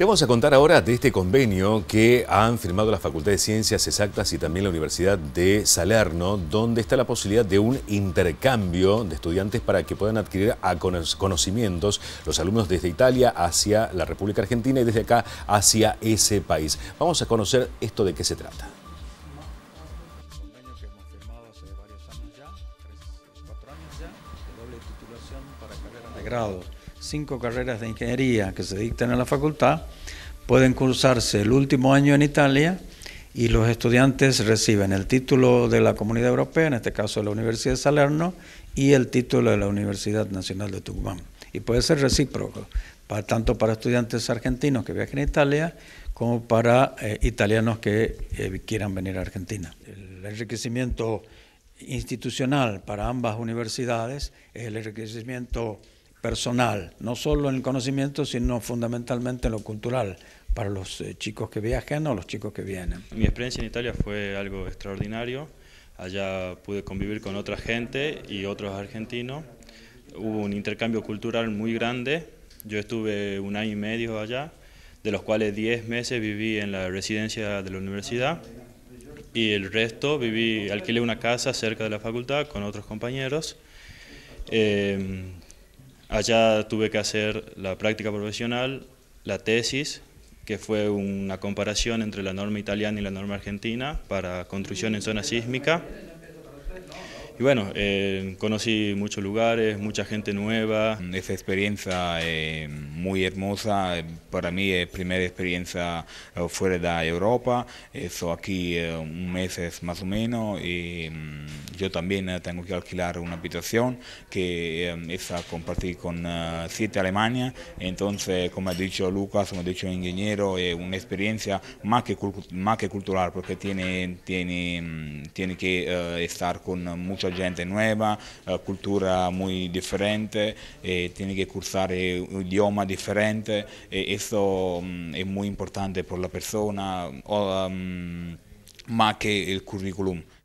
Le vamos a contar ahora de este convenio que han firmado la Facultad de Ciencias Exactas y también la Universidad de Salerno, donde está la posibilidad de un intercambio de estudiantes para que puedan adquirir conocimientos los alumnos desde Italia hacia la República Argentina y desde acá hacia ese país. Vamos a conocer esto de qué se trata. De grado cinco carreras de ingeniería que se dictan en la facultad pueden cursarse el último año en Italia y los estudiantes reciben el título de la Comunidad Europea, en este caso de la Universidad de Salerno, y el título de la Universidad Nacional de Tucumán. Y puede ser recíproco, tanto para estudiantes argentinos que viajen a Italia como para eh, italianos que eh, quieran venir a Argentina. El enriquecimiento institucional para ambas universidades es el enriquecimiento personal, no solo en el conocimiento, sino fundamentalmente en lo cultural, para los eh, chicos que viajan o los chicos que vienen. Mi experiencia en Italia fue algo extraordinario. Allá pude convivir con otra gente y otros argentinos. Hubo un intercambio cultural muy grande. Yo estuve un año y medio allá, de los cuales 10 meses viví en la residencia de la universidad y el resto viví, alquilé una casa cerca de la facultad con otros compañeros. Eh, Allá tuve que hacer la práctica profesional, la tesis, que fue una comparación entre la norma italiana y la norma argentina para construcción en zona sísmica. Y bueno, eh, conocí muchos lugares, mucha gente nueva. Mm, esa experiencia eh, muy hermosa, eh, para mí es primera experiencia eh, fuera de Europa, eso aquí un mes más o menos, mm, Yo también eh, tengo que alquilar una habitación que eh, es a compartir con eh, Siete Alemania, entonces como ha dicho Lucas, como ha dicho el ingeniero, es una experiencia más que, más que cultural porque tiene, tiene, mm, tiene que estar con mucha gente nueva, cultura muy diferente, tiene que cursar un idioma diferente, eso mm, es muy importante por la persona, ma mm, anche il curriculum.